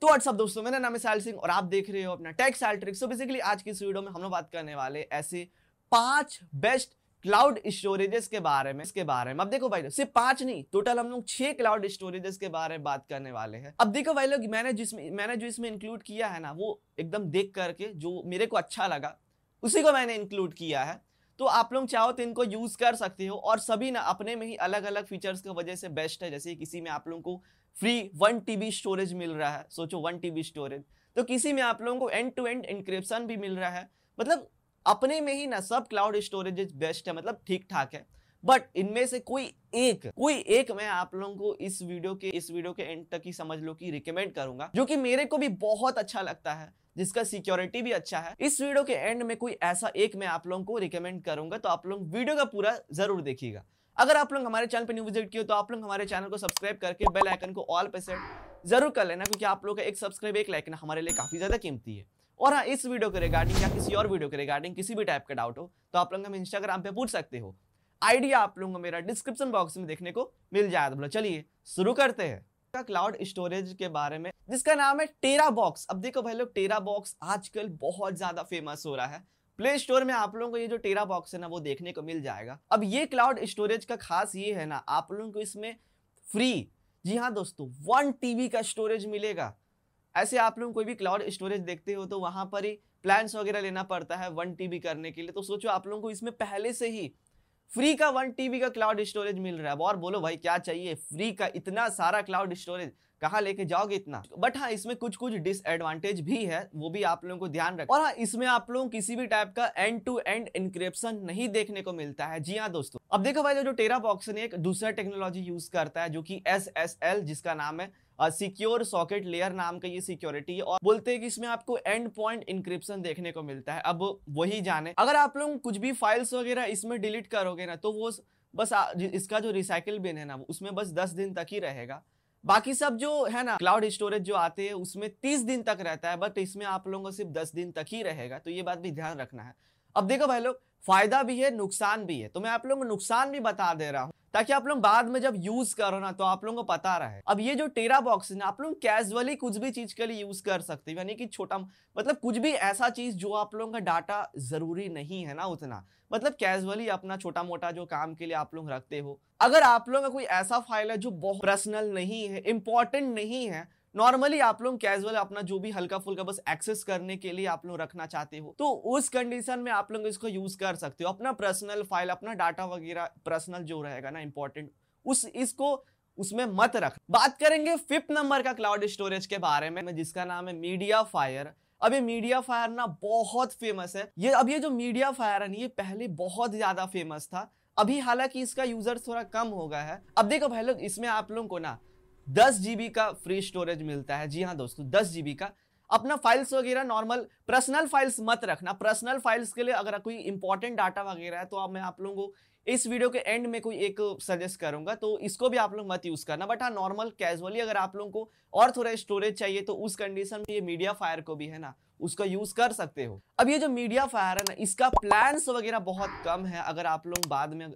तो व्हाट्सअप दोस्तों मेरा नाम है साहिल सिंह और आप देख रहे हो अपना tech style trick so basically आज की इस वीडियो में हम लोग बात करने वाले ऐसे पांच बेस्ट क्लाउड स्टोरेजेस के बारे में इसके बारे में अब देखो भाई लोग सिर्फ पांच नहीं टोटल हम लोग छह क्लाउड स्टोरेजेस के बारे में बात करने वाले हैं अब देखो भाई लोग मैंने जिसमें मैंने जो इसमें इंक्लूड किया है ना वो एकदम देख करके जो मेरे को अच्छा लगा उसी को मैंने इंक्लूड किया है तो आप लोग चाहो तो इनको यूज कर सकते हो और सभी ना अपने में ही अलग अलग फीचर्स की वजह से बेस्ट है जैसे किसी में आप लोगों को फ्री वन टी स्टोरेज मिल रहा है सोचो वन टी स्टोरेज तो किसी में आप लोगों को एंड टू एंड इंक्रिप्शन भी मिल रहा है मतलब अपने में ही ना सब क्लाउड स्टोरेज बेस्ट है मतलब ठीक ठाक है बट इनमें से कोई एक कोई एक मैं आप लोगों को इस वीडियो के इस वीडियो के एंड तक ही समझ लो कि रिकमेंड करूंगा जो कि मेरे को भी बहुत अच्छा लगता है जिसका सिक्योरिटी भी अच्छा है इस वीडियो के एंड में कोई ऐसा एक मैं आप लोगों को रिकमेंड करूंगा तो आप लोग वीडियो का पूरा जरूर देखिएगा अगर आप लोग हमारे चैनल पर न्यू विजिट किए तो आप लोग हमारे चैनल को सब्सक्राइब करके बेल आइकन को ऑल पे सेट जरूर कर लेना क्योंकि आप लोग का एक सब्सक्राइब एक लाइकन हमारे लिए काफी ज्यादा कीमती है और हाँ इस वीडियो के रिगार्डिंग या किसी और वीडियो के रिगार्डिंग किसी भी टाइप का डाउट हो तो आप लोग हम इंस्टाग्राम पे पूछ सकते हो आइडिया आप लोगों को मेरा डिस्क्रिप्शन बॉक्स में देखने को मिल जाएगा बोला चलिए शुरू करते हैं क्लाउड स्टोरेज के बारे में जिसका नाम है टेरा बॉक्स अब देखो भाई लोग टेरा बॉक्स आजकल बहुत ज्यादा फेमस हो रहा है प्ले स्टोर में आप लोगों को ये जो टेरा बॉक्स है ना वो देखने को मिल जाएगा अब ये क्लाउड स्टोरेज का खास ये है ना आप लोगों को इसमें फ्री जी हाँ दोस्तों वन टी का स्टोरेज मिलेगा ऐसे आप लोग कोई भी क्लाउड स्टोरेज देखते हो तो वहां पर ही प्लान्स वगैरह लेना पड़ता है वन टी करने के लिए तो सोचो आप लोगों को इसमें पहले से ही फ्री का वन टीबी का क्लाउड स्टोरेज मिल रहा है और बोलो भाई क्या चाहिए फ्री का इतना सारा क्लाउड स्टोरेज कहाँ लेके जाओगे इतना बट हाँ इसमें कुछ कुछ डिसएडवांटेज भी है वो भी आप लोगों को ध्यान रख और हाँ इसमें आप लोगों किसी भी टाइप का एंड टू एंड इनक्रिप्शन नहीं देखने को मिलता है जी हाँ दोस्तों अब देखो भाई जो टेरा बॉक्स ने एक दूसरा टेक्नोलॉजी यूज करता है जो कि एस जिसका नाम है सिक्योर सॉकेट लेयर नाम का ये सिक्योरिटी और बोलते हैं कि इसमें आपको एंड पॉइंट इंक्रिप्शन देखने को मिलता है अब वही जाने अगर आप लोग कुछ भी फाइल्स वगैरह इसमें डिलीट करोगे ना तो वो बस आ, इसका जो रिसाइकिल बिन है ना उसमें बस दस दिन तक ही रहेगा बाकी सब जो है ना क्लाउड स्टोरेज जो आते हैं उसमें तीस दिन तक रहता है बट इसमें आप लोगों को सिर्फ दस दिन तक ही रहेगा तो ये बात भी ध्यान रखना है अब देखो भाई लोग फायदा भी है नुकसान भी है तो मैं आप लोगों को नुकसान भी बता दे रहा हूँ ताकि आप लोग बाद में जब यूज करो ना तो आप लोगों को पता रहे अब ये जो टेरा बॉक्स है ना आप लोग कैजुअली कुछ भी चीज के लिए यूज कर सकते हैं यानी कि छोटा मतलब कुछ भी ऐसा चीज जो आप लोगों का डाटा जरूरी नहीं है ना उतना मतलब कैजुअली अपना छोटा मोटा जो काम के लिए आप लोग रखते हो अगर आप लोगों का कोई ऐसा फाइल है जो बहुत पर्सनल नहीं है इंपॉर्टेंट नहीं है नॉर्मली आप लोग कैजुअल अपना जो भी हल्का फुल्का बस एक्सेस करने के लिए आप लोग रखना चाहते हो तो उस कंडीशन में आप लोग इसको यूज कर सकते हो अपना पर्सनल फाइल अपना डाटा वगैरह पर्सनल जो रहेगा ना इंपॉर्टेंट उस इसको उसमें मत रख बात करेंगे फिफ्थ नंबर का क्लाउड स्टोरेज के बारे में जिसका नाम है मीडिया फायर अब ये मीडिया फायर ना बहुत फेमस है ये अब ये जो मीडिया फायर है ना ये पहले बहुत ज्यादा फेमस था अभी हालांकि इसका यूजर थोड़ा कम हो गया है अब देखो भाई लोग इसमें आप लोगों को ना दस जीबी का फ्री स्टोरेज मिलता है जी हाँ दोस्तों दस जीबी का अपना फाइल्स वगैरह नॉर्मल पर्सनल फाइल्स मत रखना पर्सनल फाइल्स के लिए अगर कोई इंपॉर्टेंट डाटा वगैरह है तो आप मैं आप लोगों को इस वीडियो के एंड में कोई एक सजेस्ट करूंगा तो इसको भी आप लोग मत यूज़ करना बट हाँ नॉर्मल कैजुअली अगर आप लोगों को और थोड़ा स्टोरेज चाहिए तो उस कंडीशन में ये मीडिया फायर को भी है ना उसका यूज़ कर सकते हो अब ये जो मीडिया फायर है ना इसका प्लान्स वगैरह बहुत कम है अगर आप लोग बाद में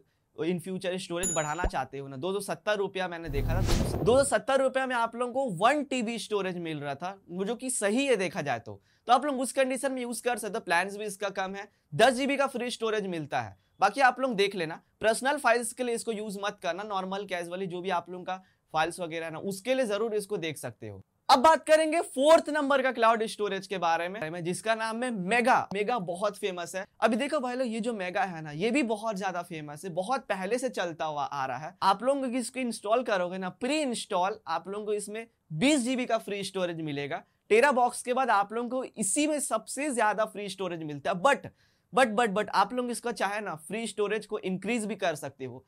इन फ्यूचर स्टोरेज बढ़ाना चाहते हो ना दो सौ सत्तर रुपया मैंने देखा था दो सौ सत्तर रुपया में आप लोगों को वन टीबी स्टोरेज मिल रहा था जो कि सही है देखा जाए तो तो आप लोग उस कंडीशन में यूज कर सकते हो प्लान भी इसका कम है दस जीबी का फ्री स्टोरेज मिलता है बाकी आप लोग देख लेना पर्सनल फाइल्स के लिए इसको यूज मत करना नॉर्मल कैजुअली जो भी आप लोग का फाइल्स वगैरह ना उसके लिए जरूर इसको देख सकते हो अब बात करेंगे फोर्थ नंबर का क्लाउड स्टोरेज के बारे में जिसका नाम है मेगा मेगा बहुत फेमस है अभी देखो भाई लोग ये जो मेगा है ना ये भी बहुत ज्यादा फेमस है बहुत पहले से चलता हुआ आ रहा है आप लोग इसको इंस्टॉल करोगे ना प्री इंस्टॉल आप लोगों को इसमें बीस जीबी का फ्री स्टोरेज मिलेगा टेरा बॉक्स के बाद आप लोगों को इसी में सबसे ज्यादा फ्री स्टोरेज मिलता है बट बट बट बट आप लोग इसका चाहे ना फ्री स्टोरेज को इंक्रीज भी कर सकते हो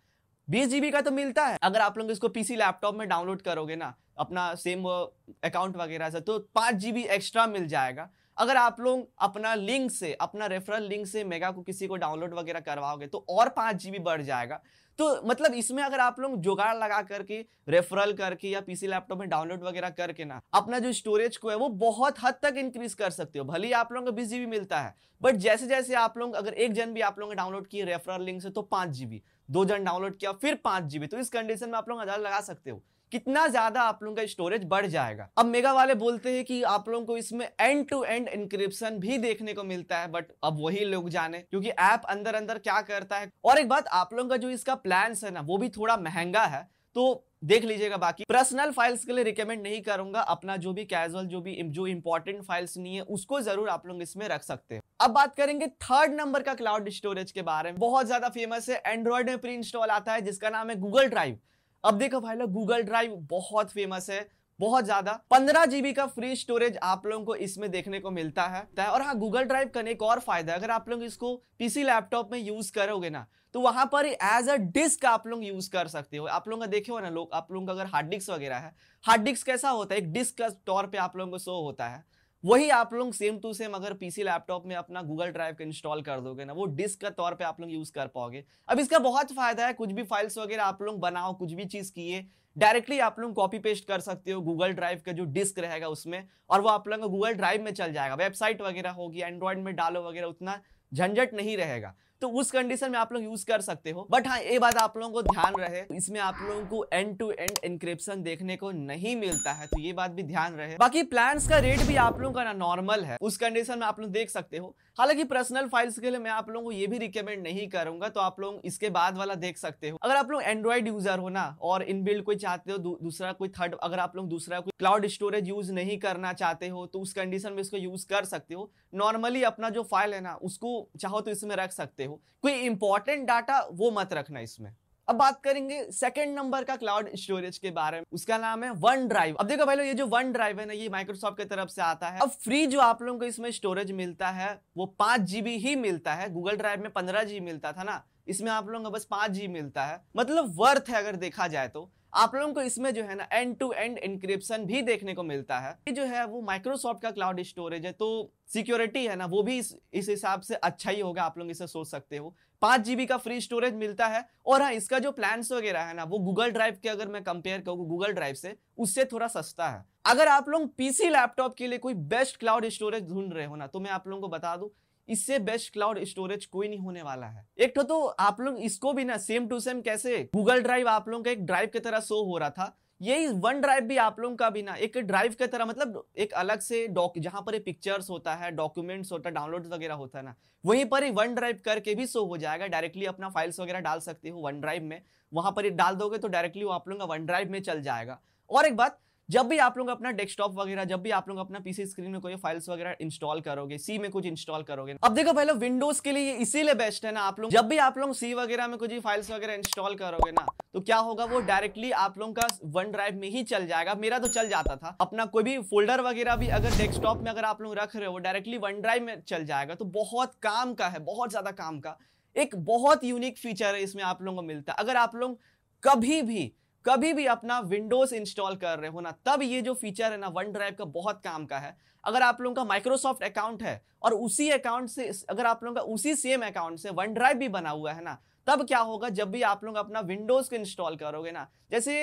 बीस जीबी का तो मिलता है अगर आप लोग इसको पीसी लैपटॉप में डाउनलोड करोगे ना अपना सेम अकाउंट uh, वगैरह से तो पाँच जीबी एक्स्ट्रा मिल जाएगा अगर आप लोग अपना लिंक से अपना रेफरल लिंक से मेगा को किसी को डाउनलोड वगैरह करवाओगे तो और पाँच जी बढ़ जाएगा तो मतलब इसमें अगर आप लोग जुगाड़ लगा करके रेफरल करके या पीसी लैपटॉप में डाउनलोड वगैरह करके ना अपना जो स्टोरेज को है वो बहुत हद तक इंक्रीज कर सकते हो भले ही आप लोगों को बीस जीबी मिलता है बट जैसे जैसे आप लोग अगर एक जन भी आप लोगों ने डाउनलोड किए रेफरल लिंक से तो पाँच जीबी दो जन डाउनलोड किया फिर पाँच जीबी तो इस कंडीशन में आप लोग अंदाजा लगा सकते हो कितना ज्यादा आप लोगों का स्टोरेज बढ़ जाएगा अब मेगा वाले बोलते हैं कि आप लोगों को इसमें एंड टू एंड इंक्रिप्शन भी देखने को मिलता है बट अब वही लोग जाने क्योंकि ऐप अंदर अंदर क्या करता है और एक बात आप लोगों का जो इसका प्लान है ना वो भी थोड़ा महंगा है तो देख लीजिएगा बाकी पर्सनल फाइल्स के लिए रिकमेंड नहीं करूंगा अपना जो भी कैजुअल जो भी जो इंपॉर्टेंट फाइल्स नहीं है उसको जरूर आप लोग इसमें रख सकते हैं अब बात करेंगे थर्ड नंबर का क्लाउड स्टोरेज के बारे में बहुत ज्यादा फेमस है एंड्रॉइड में प्री इंस्टॉल आता है जिसका नाम है गूगल ड्राइव अब देखो भाई लोग गूगल ड्राइव बहुत फेमस है बहुत ज्यादा पंद्रह जीबी का फ्री स्टोरेज आप लोगों को इसमें देखने को मिलता है तो और हाँ गूगल ड्राइव का एक और फायदा है अगर आप लोग इसको पीसी लैपटॉप में यूज करोगे ना तो वहां पर एज अ डिस्क आप लोग यूज कर सकते हो आप लोगों का देखे हो ना लोग आप लोगों का अगर हार्ड डिस्क वगैरह है हार्ड डिस्क कैसा होता है एक डिस्क का तौर पर आप लोगों को शो होता है वही आप लोग सेम टू सेम अगर पीसी लैपटॉप में अपना गूगल ड्राइव का इंस्टॉल कर दोगे ना वो डिस्क का तौर पे आप लोग यूज कर पाओगे अब इसका बहुत फायदा है कुछ भी फाइल्स वगैरह आप लोग बनाओ कुछ भी चीज किए डायरेक्टली आप लोग कॉपी पेस्ट कर सकते हो गूगल ड्राइव का जो डिस्क रहेगा उसमें और वो आप लोग गूगल ड्राइव में चल जाएगा वेबसाइट वगैरह होगी एंड्रॉइड में डालो वगैरह उतना झंझट नहीं रहेगा तो उस कंडीशन में आप लोग यूज कर सकते हो बट हाँ ये बात आप लोगों को ध्यान रहे इसमें आप लोगों को एंड टू एंड इनक्रिप्शन देखने को नहीं मिलता है तो ये बात भी ध्यान रहे बाकी प्लान का रेट भी आप लोगों का ना नॉर्मल है उस कंडीशन में आप लोग देख सकते हो हालांकि पर्सनल फाइल्स के लिए मैं आप लोगों को ये भी रिकमेंड नहीं करूंगा तो आप लोग इसके बाद वाला देख सकते हो अगर आप लोग एंड्रॉइड यूजर हो ना और इनबिल्ड कोई चाहते हो दू, दूसरा कोई थर्ड अगर आप लोग दूसरा कोई क्लाउड स्टोरेज यूज नहीं करना चाहते हो तो उस कंडीशन में इसको यूज कर सकते हो नॉर्मली अपना जो फाइल है ना उसको चाहो तो इसमें रख सकते हो हो कोई इंपॉर्टेंट डाटा वो मत रखना इसमें अब बात करेंगे सेकंड नंबर का क्लाउड स्टोरेज के बारे में उसका नाम है वन ड्राइव अब देखो भाई ये जो वन ड्राइव है ना ये माइक्रोसॉफ्ट की तरफ से आता है अब फ्री जो आप लोगों को इसमें स्टोरेज मिलता है वो पांच जीबी ही मिलता है गूगल ड्राइव में पंद्रह जी मिलता था ना इसमें आप लोगों को बस पांच जी मिलता है मतलब वर्थ है अगर देखा जाए तो आप लोगों को इसमें जो है ना एंड टू एंड इंक्रिप्शन भी देखने को मिलता है ये जो है वो माइक्रोसॉफ्ट का क्लाउड स्टोरेज है तो सिक्योरिटी है ना वो भी इस हिसाब से अच्छा ही होगा आप लोग इसे सोच सकते हो पाँच जीबी का फ्री स्टोरेज मिलता है और हाँ इसका जो प्लान्स वगैरह है ना वो गूगल ड्राइव के अगर मैं कंपेयर करूँ गूगल ड्राइव से उससे थोड़ा सस्ता है अगर आप लोग पीसी लैपटॉप के लिए कोई बेस्ट क्लाउड स्टोरेज ढूंढ रहे हो ना तो मैं आप लोगों को बता दू इससे बेस्ट क्लाउड स्टोरेज कोई नहीं होने वाला है एक तो, तो आप लोग इसको भी ना सेम टू सेम कैसे गूगल ड्राइव आप लोगों का एक ड्राइव की तरह शो हो रहा था यही वन ड्राइव भी आप लोगों का भी ना एक ड्राइव की तरह मतलब एक अलग से डॉक जहां पर पिक्चर्स होता है डॉक्यूमेंट्स होता है डाउनलोड वगैरह होता है ना वहीं पर ही वन ड्राइव करके भी शो हो जाएगा डायरेक्टली अपना फाइल्स वगैरह डाल सकते हो वन ड्राइव में वहां पर डाल दोगे तो डायरेक्टली वो आप लोगों का वन ड्राइव में चल जाएगा और एक बात जब भी आप लोग अपना डेस्कटॉप वगैरह जब भी आप लोग अपना पीसी स्क्रीन में कोई फाइल्स वगैरह इंस्टॉल करोगे सी में कुछ इंस्टॉल करोगे अब देखो पहले विंडोज के लिए इसीलिए बेस्ट है ना आप लोग जब भी आप लोग सी वगैरह में कुछ फाइल्स वगैरह इंस्टॉल करोगे ना तो क्या होगा वो डायरेक्टली आप लोग का वन ड्राइव में ही चल जाएगा मेरा तो चल जाता था अपना कोई भी फोल्डर वगैरह भी अगर डेस्कटॉप में अगर आप लोग रख रहे हो डायरेक्टली वन ड्राइव में चल जाएगा तो बहुत काम का है बहुत ज्यादा काम का एक बहुत यूनिक फीचर है इसमें आप लोगों को मिलता है अगर आप लोग कभी भी कभी भी अपना विंडोज इंस्टॉल कर रहे हो ना तब ये जो फीचर है ना वन ड्राइव का बहुत काम का है अगर आप लोगों का माइक्रोसॉफ्ट अकाउंट है और उसी अकाउंट से अगर आप लोगों का उसी सेम अकाउंट से वन ड्राइव भी बना हुआ है ना तब क्या होगा जब भी आप लोग अपना विंडोज को इंस्टॉल करोगे ना जैसे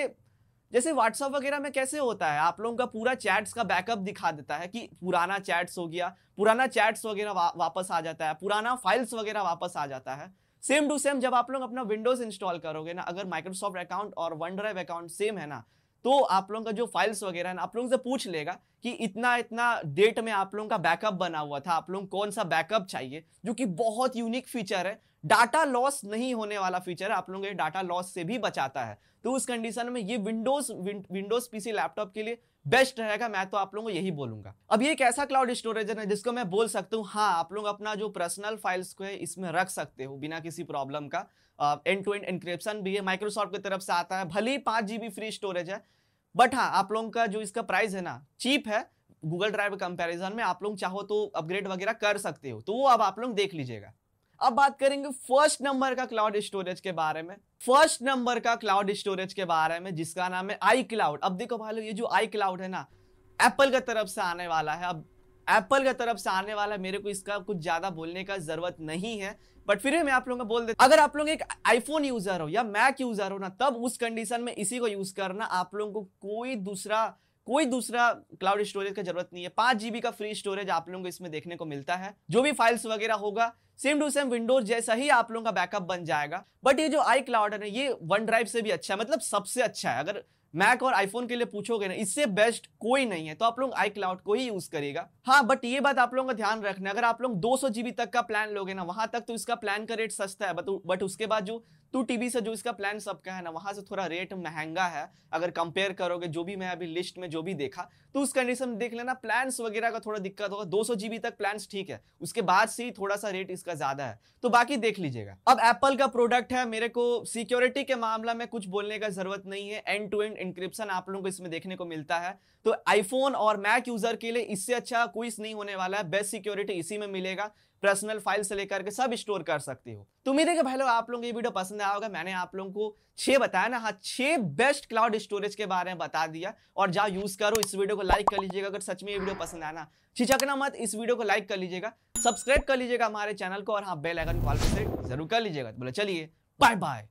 जैसे व्हाट्सअप वगैरह में कैसे होता है आप लोगों का पूरा चैट्स का बैकअप दिखा देता है कि पुराना चैट्स हो गया पुराना चैट्स वगैरह वा, वापस आ जाता है पुराना फाइल्स वगैरह वापस आ जाता है सेम टू सेम जब आप लोग अपना विंडोज इंस्टॉल करोगे ना अगर माइक्रोसॉफ्ट अकाउंट और वन ड्राइव अकाउंट सेम है ना तो आप लोगों का जो फाइल्स वगैरह है ना आप लोगों से पूछ लेगा कि इतना इतना डेट में आप लोगों का बैकअप बना हुआ था आप लोगों कौन सा बैकअप चाहिए जो कि बहुत यूनिक फीचर है डाटा लॉस नहीं होने वाला फीचर है आप लोगों के डाटा लॉस से भी बचाता है तो उस कंडीशन में ये विंडोज विंडोज पीसी लैपटॉप के लिए बेस्ट रहेगा मैं तो आप लोगों को यही बोलूंगा अब ये एक ऐसा क्लाउड स्टोरेजर है जिसको मैं बोल सकता हूँ हाँ आप लोग अपना जो पर्सनल फाइल्स को है इसमें रख सकते हो बिना किसी प्रॉब्लम का एंड टू एंड इंक्रिप्शन भी है माइक्रोसॉफ्ट की तरफ से आता है भले ही पाँच जीबी फ्री स्टोरेज है बट हाँ आप लोगों का जो इसका प्राइस है ना चीप है गूगल ड्राइव कंपैरिजन में आप लोग चाहो तो अपग्रेड वगैरह कर सकते हो तो वो अब आप लोग देख लीजिएगा अब बात करेंगे फर्स्ट नंबर का क्लाउड स्टोरेज के बारे में फर्स्ट नंबर का क्लाउड स्टोरेज के बारे में जिसका नाम है आई क्लाउड अब देखो भाई लोग ये जो आई क्लाउड है ना एप्पल की तरफ से आने वाला है अब एप्पल की तरफ से आने वाला मेरे को इसका कुछ ज्यादा बोलने का जरूरत नहीं है बट फिर भी मैं आप लोगों को बोल देता अगर आप लोग एक आईफोन यूजर हो या मैक यूजर हो ना तब उस कंडीशन में इसी को यूज करना आप लोगों को कोई दूसरा कोई दूसरा क्लाउड स्टोरेज का जरूरत नहीं है पांच जीबी का फ्री स्टोरेज आप लोगों को इसमें देखने को मिलता है जो भी फाइल्स वगैरह होगा सेम टू सेम विंडोज जैसा ही आप लोगों का बैकअप बन जाएगा बट ये जो आई क्लाउड है ये वन ड्राइव से भी अच्छा है मतलब सबसे अच्छा है अगर मैक और आईफोन के लिए पूछोगे ना इससे बेस्ट कोई नहीं है तो आप लोग आई क्लाउड को ही यूज करेगा हाँ बट ये बात आप लोगों का ध्यान रखना अगर आप लोग दो जीबी तक का प्लान लोगे ना वहां तक तो इसका प्लान का रेट सस्ता है बट उसके बाद जो टू टीबी से जो इसका प्लान सबका है ना वहां से थोड़ा रेट महंगा है अगर कंपेयर करोगे जो भी मैं अभी लिस्ट में जो भी देखा तो उस कंडीशन में देख लेना प्लान्स वगैरह का थोड़ा दिक्कत होगा दो सौ जीबी तक प्लान्स ठीक है उसके बाद से ही थोड़ा सा रेट इसका ज्यादा है तो बाकी देख लीजिएगा अब एप्पल का प्रोडक्ट है मेरे को सिक्योरिटी के मामला में कुछ बोलने का जरूरत नहीं है एंड टू एंड इंक्रिप्शन आप लोगों को इसमें देखने को मिलता है तो आईफोन और मैक यूजर के लिए इससे अच्छा कुछ नहीं होने वाला है बेस्ट सिक्योरिटी इसी में मिलेगा पर्सनल फाइल से लेकर के सब स्टोर कर सकते हो तो उम्मीद है कि भाई लोग आप लोगों को ये वीडियो पसंद आया होगा मैंने आप लोगों को छह बताया ना हाँ छह बेस्ट क्लाउड स्टोरेज के बारे में बता दिया और जाओ यूज करो इस वीडियो को लाइक कर लीजिएगा अगर सच में ये वीडियो पसंद आना छिचकना मत इस वीडियो को लाइक कर लीजिएगा सब्सक्राइब कर लीजिएगा हमारे चैनल को और हाँ बेलाइकन कॉल पर जरूर कर लीजिएगा तो बोले चलिए बाय बाय